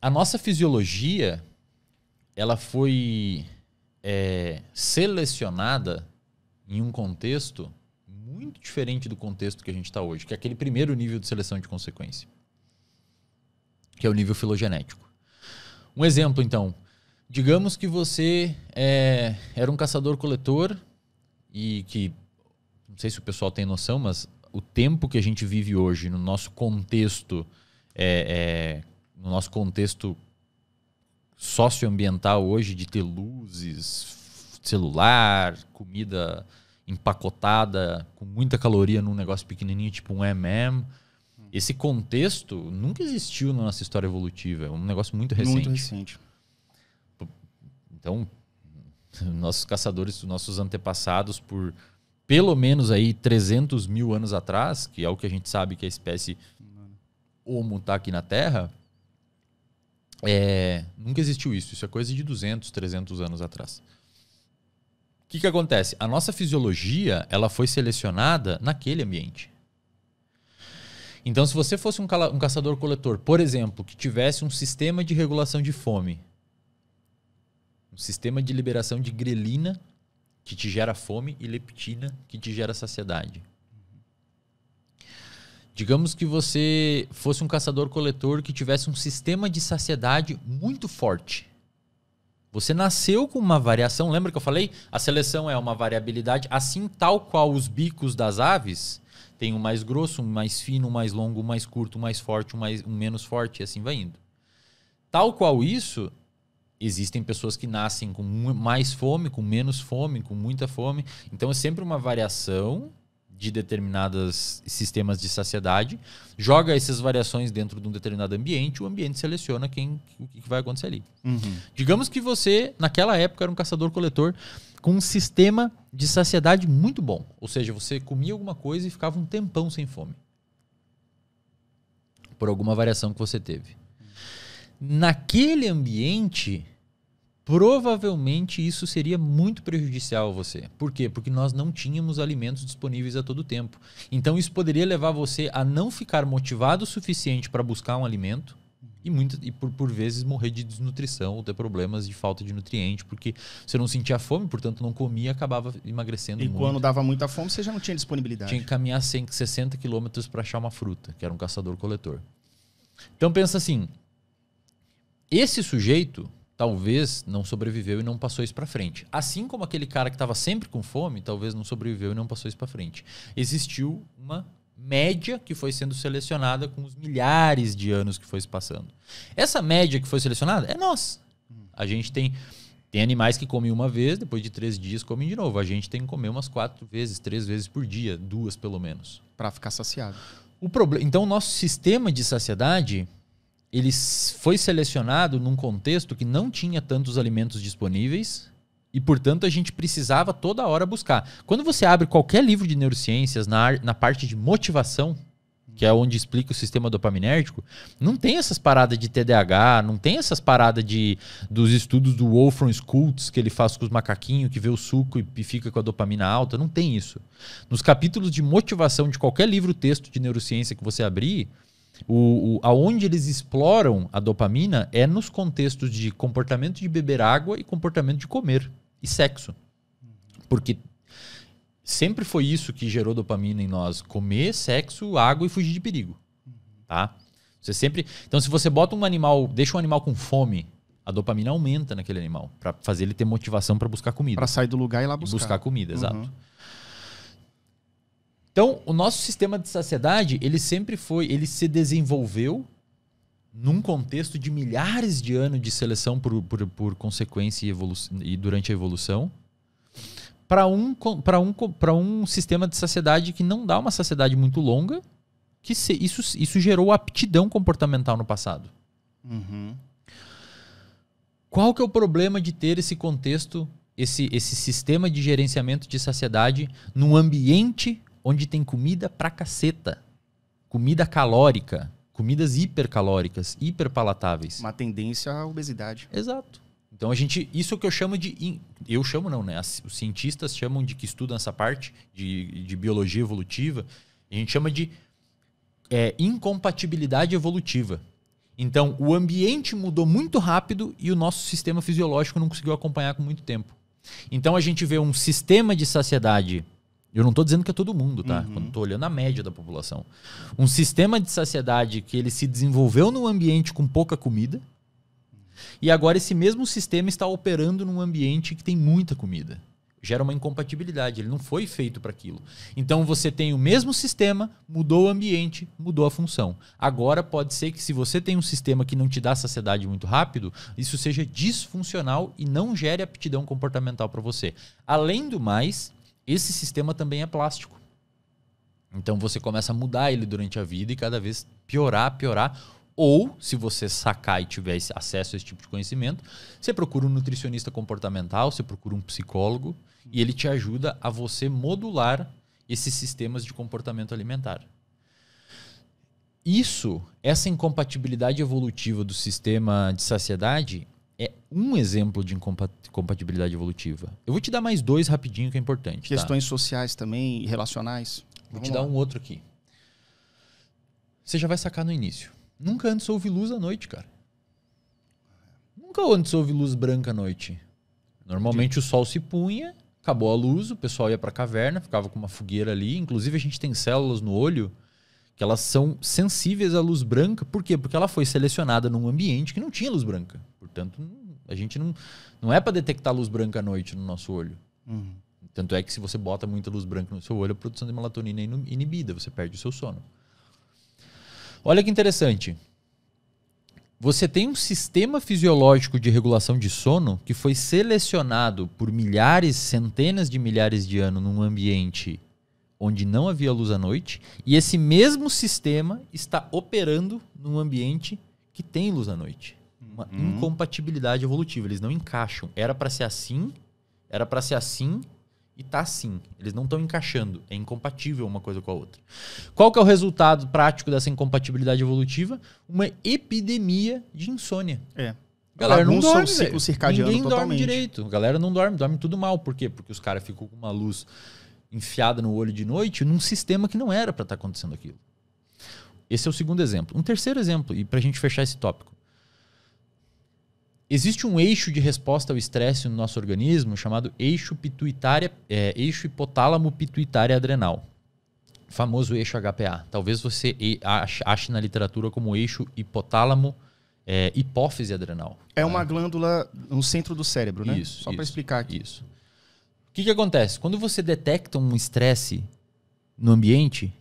a nossa fisiologia ela foi é, selecionada em um contexto muito diferente do contexto que a gente está hoje, que é aquele primeiro nível de seleção de consequência, que é o nível filogenético. Um exemplo, então. Digamos que você é, era um caçador-coletor e que, não sei se o pessoal tem noção, mas o tempo que a gente vive hoje no nosso contexto é, é no nosso contexto socioambiental hoje de ter luzes, celular, comida empacotada com muita caloria num negócio pequenininho tipo um mm, esse contexto nunca existiu na nossa história evolutiva. É um negócio muito recente. Muito recente. Então, nossos caçadores, nossos antepassados, por pelo menos aí 300 mil anos atrás, que é o que a gente sabe que a espécie Homo está aqui na Terra, é, nunca existiu isso. Isso é coisa de 200, 300 anos atrás. O que, que acontece? A nossa fisiologia ela foi selecionada naquele ambiente. Então, se você fosse um, um caçador-coletor, por exemplo, que tivesse um sistema de regulação de fome, um sistema de liberação de grelina, que te gera fome, e leptina, que te gera saciedade, Digamos que você fosse um caçador-coletor que tivesse um sistema de saciedade muito forte. Você nasceu com uma variação, lembra que eu falei? A seleção é uma variabilidade, assim tal qual os bicos das aves. Tem um mais grosso, um mais fino, um mais longo, um mais curto, um mais forte, um, mais, um menos forte, e assim vai indo. Tal qual isso, existem pessoas que nascem com mais fome, com menos fome, com muita fome. Então é sempre uma variação de determinados sistemas de saciedade, joga essas variações dentro de um determinado ambiente, o ambiente seleciona quem o que vai acontecer ali. Uhum. Digamos que você, naquela época, era um caçador-coletor com um sistema de saciedade muito bom. Ou seja, você comia alguma coisa e ficava um tempão sem fome. Por alguma variação que você teve. Naquele ambiente, provavelmente isso seria muito prejudicial a você. Por quê? Porque nós não tínhamos alimentos disponíveis a todo tempo. Então isso poderia levar você a não ficar motivado o suficiente para buscar um alimento e, muito, e por, por vezes morrer de desnutrição ou ter problemas de falta de nutriente, porque você não sentia fome, portanto não comia acabava emagrecendo e muito. E quando dava muita fome, você já não tinha disponibilidade. Tinha que caminhar 160 quilômetros para achar uma fruta, que era um caçador-coletor. Então pensa assim, esse sujeito talvez não sobreviveu e não passou isso para frente. Assim como aquele cara que estava sempre com fome, talvez não sobreviveu e não passou isso para frente. Existiu uma média que foi sendo selecionada com os milhares de anos que foi se passando. Essa média que foi selecionada é nós. A gente tem tem animais que comem uma vez, depois de três dias comem de novo. A gente tem que comer umas quatro vezes, três vezes por dia, duas pelo menos, para ficar saciado. O problema, então, o nosso sistema de saciedade ele foi selecionado num contexto que não tinha tantos alimentos disponíveis e, portanto, a gente precisava toda hora buscar. Quando você abre qualquer livro de neurociências na, na parte de motivação, que é onde explica o sistema dopaminérgico, não tem essas paradas de TDAH, não tem essas paradas de, dos estudos do Wolfram Schultz, que ele faz com os macaquinhos, que vê o suco e, e fica com a dopamina alta, não tem isso. Nos capítulos de motivação de qualquer livro texto de neurociência que você abrir, o, o, aonde eles exploram a dopamina é nos contextos de comportamento de beber água e comportamento de comer e sexo. Porque sempre foi isso que gerou dopamina em nós: comer, sexo, água e fugir de perigo. Tá? Você sempre. Então, se você bota um animal, deixa um animal com fome, a dopamina aumenta naquele animal para fazer ele ter motivação para buscar comida. Para sair do lugar e ir lá buscar. E buscar comida, uhum. exato. Então, o nosso sistema de saciedade, ele sempre foi, ele se desenvolveu num contexto de milhares de anos de seleção por, por, por consequência e, e durante a evolução, para um, um, um sistema de saciedade que não dá uma saciedade muito longa, que se, isso, isso gerou aptidão comportamental no passado. Uhum. Qual que é o problema de ter esse contexto, esse, esse sistema de gerenciamento de saciedade num ambiente onde tem comida pra caceta. Comida calórica. Comidas hipercalóricas, hiperpalatáveis. Uma tendência à obesidade. Exato. Então a gente, isso é o que eu chamo de, eu chamo não, né? os cientistas chamam de que estudam essa parte de, de biologia evolutiva, a gente chama de é, incompatibilidade evolutiva. Então o ambiente mudou muito rápido e o nosso sistema fisiológico não conseguiu acompanhar com muito tempo. Então a gente vê um sistema de saciedade eu não estou dizendo que é todo mundo, tá? Uhum. Quando estou olhando a média da população. Um sistema de saciedade que ele se desenvolveu num ambiente com pouca comida. E agora esse mesmo sistema está operando num ambiente que tem muita comida. Gera uma incompatibilidade, ele não foi feito para aquilo. Então você tem o mesmo sistema, mudou o ambiente, mudou a função. Agora pode ser que se você tem um sistema que não te dá saciedade muito rápido, isso seja disfuncional e não gere aptidão comportamental para você. Além do mais, esse sistema também é plástico. Então você começa a mudar ele durante a vida e cada vez piorar, piorar. Ou, se você sacar e tiver acesso a esse tipo de conhecimento, você procura um nutricionista comportamental, você procura um psicólogo e ele te ajuda a você modular esses sistemas de comportamento alimentar. Isso, essa incompatibilidade evolutiva do sistema de saciedade, é um exemplo de incompatibilidade evolutiva. Eu vou te dar mais dois rapidinho que é importante. Tá? Questões tá? sociais também, relacionais. Vou Vamos te lá. dar um outro aqui. Você já vai sacar no início. Nunca antes houve luz à noite, cara. Nunca antes houve luz branca à noite. Normalmente o sol se punha, acabou a luz, o pessoal ia para a caverna, ficava com uma fogueira ali. Inclusive a gente tem células no olho que elas são sensíveis à luz branca. Por quê? Porque ela foi selecionada num ambiente que não tinha luz branca. Portanto, a gente não. Não é para detectar luz branca à noite no nosso olho. Uhum. Tanto é que se você bota muita luz branca no seu olho, a produção de melatonina é inibida, você perde o seu sono. Olha que interessante. Você tem um sistema fisiológico de regulação de sono que foi selecionado por milhares, centenas de milhares de anos num ambiente onde não havia luz à noite, e esse mesmo sistema está operando num ambiente que tem luz à noite uma uhum. incompatibilidade evolutiva. Eles não encaixam. Era para ser assim, era para ser assim e tá assim. Eles não estão encaixando. É incompatível uma coisa com a outra. Qual que é o resultado prático dessa incompatibilidade evolutiva? Uma epidemia de insônia. É. Galera não dorme, o ciclo circadiano Ninguém totalmente. dorme direito. Galera não dorme, dorme tudo mal. Por quê? Porque os caras ficam com uma luz enfiada no olho de noite num sistema que não era para estar tá acontecendo aquilo. Esse é o segundo exemplo. Um terceiro exemplo, e para a gente fechar esse tópico. Existe um eixo de resposta ao estresse no nosso organismo chamado eixo, pituitária, é, eixo hipotálamo pituitária adrenal, famoso eixo HPA. Talvez você ache na literatura como eixo hipotálamo é, hipófise adrenal. É tá? uma glândula no centro do cérebro, né? Isso. Só para explicar aqui. Isso. O que, que acontece? Quando você detecta um estresse no ambiente,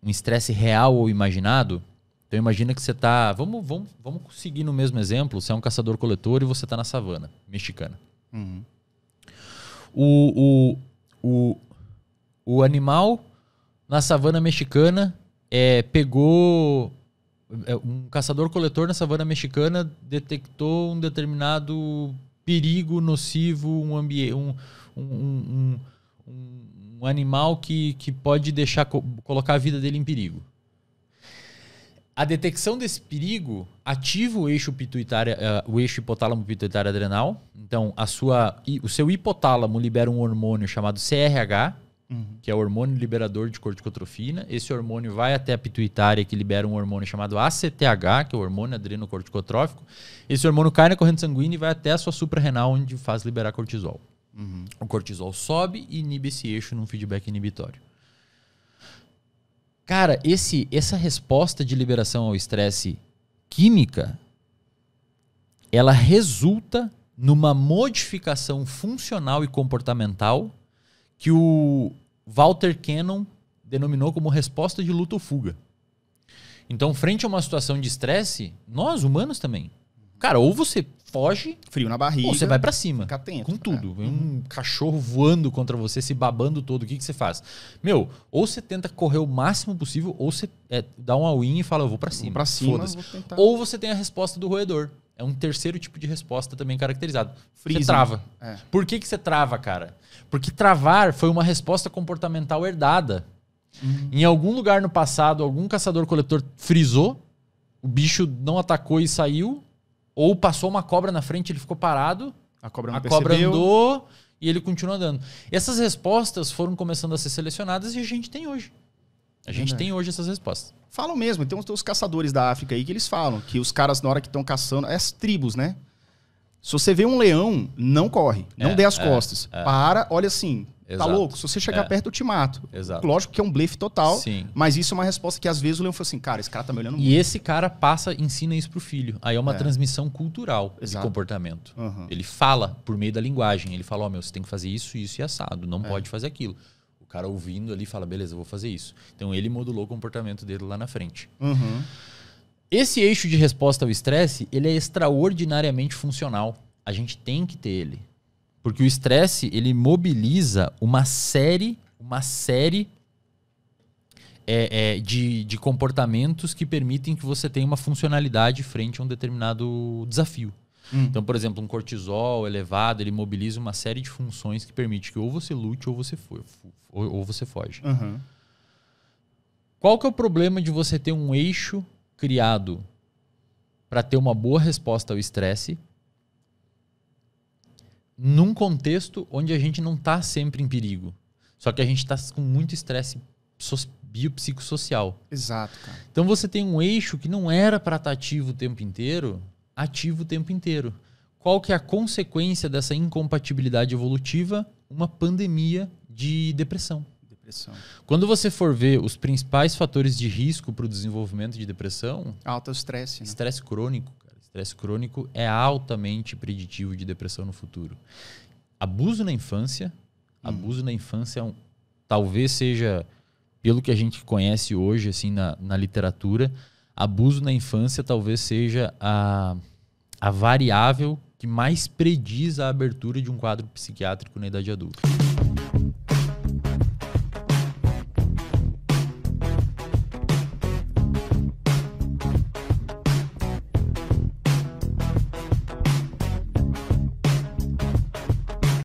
um estresse real ou imaginado, então imagina que você está, vamos, vamos, vamos seguir no mesmo exemplo, você é um caçador-coletor e você está na savana mexicana. Uhum. O, o, o, o animal na savana mexicana é, pegou é, um caçador-coletor na savana mexicana detectou um determinado perigo nocivo, um, ambiente, um, um, um, um, animal que, que pode deixar colocar a vida dele em perigo. A detecção desse perigo ativa o eixo, pituitário, uh, eh, o eixo hipotálamo pituitário adrenal. Então, a sua, o seu hipotálamo libera um hormônio chamado CRH, uhum. que é o hormônio liberador de corticotrofina. Esse hormônio vai até a pituitária, que libera um hormônio chamado ACTH, que é o hormônio adrenocorticotrófico. Esse hormônio cai na corrente sanguínea e vai até a sua suprarrenal, onde faz liberar cortisol. Uhum. O cortisol sobe e inibe esse eixo num feedback inibitório. Cara, esse, essa resposta de liberação ao estresse química, ela resulta numa modificação funcional e comportamental que o Walter Cannon denominou como resposta de luta ou fuga. Então, frente a uma situação de estresse, nós humanos também. Cara, ou você foge. Frio na barriga. Ou você vai para cima. Fica atento. Com tudo. É. Um cachorro voando contra você, se babando todo. O que, que você faz? Meu, ou você tenta correr o máximo possível, ou você é, dá um all-in e fala, eu vou para cima. Para cima. Ou você tem a resposta do roedor. É um terceiro tipo de resposta também caracterizado. Freeze, você trava. É. Por que, que você trava, cara? Porque travar foi uma resposta comportamental herdada. Uhum. Em algum lugar no passado, algum caçador-coletor frisou, o bicho não atacou e saiu, ou passou uma cobra na frente, ele ficou parado. A cobra não A cobra andou e ele continua andando. Essas respostas foram começando a ser selecionadas e a gente tem hoje. A gente é. tem hoje essas respostas. Falam mesmo, tem os caçadores da África aí que eles falam que os caras, na hora que estão caçando, é as tribos, né? Se você vê um leão, não corre, não é, dê as é, costas. É. Para, olha assim, Tá Exato. Tá louco? Se você chegar é. perto, eu te mato. Exato. Lógico que é um blefe total, Sim. mas isso é uma resposta que às vezes o Leão falou assim, cara, esse cara tá me olhando e muito. E esse cara passa, ensina isso pro filho. Aí é uma é. transmissão cultural Exato. de comportamento. Uhum. Ele fala por meio da linguagem. Ele fala, ó, oh, meu, você tem que fazer isso, isso e assado. Não é. pode fazer aquilo. O cara ouvindo ali fala, beleza, eu vou fazer isso. Então ele modulou o comportamento dele lá na frente. Uhum. Esse eixo de resposta ao estresse, ele é extraordinariamente funcional. A gente tem que ter ele. Porque o estresse, ele mobiliza uma série, uma série é, é, de, de comportamentos que permitem que você tenha uma funcionalidade frente a um determinado desafio. Hum. Então, por exemplo, um cortisol elevado, ele mobiliza uma série de funções que permite que ou você lute ou você, fu ou, ou você foge. Uhum. Qual que é o problema de você ter um eixo criado para ter uma boa resposta ao estresse num contexto onde a gente não está sempre em perigo. Só que a gente está com muito estresse biopsicossocial. Exato, cara. Então você tem um eixo que não era para estar tá ativo o tempo inteiro, ativo o tempo inteiro. Qual que é a consequência dessa incompatibilidade evolutiva? Uma pandemia de depressão. Depressão. Quando você for ver os principais fatores de risco para o desenvolvimento de depressão... Alto estresse. Estresse né? crônico, cara estresse crônico é altamente preditivo de depressão no futuro. Abuso na infância, hum. abuso na infância é um, talvez seja, pelo que a gente conhece hoje assim na, na literatura, abuso na infância talvez seja a, a variável que mais prediz a abertura de um quadro psiquiátrico na idade adulta.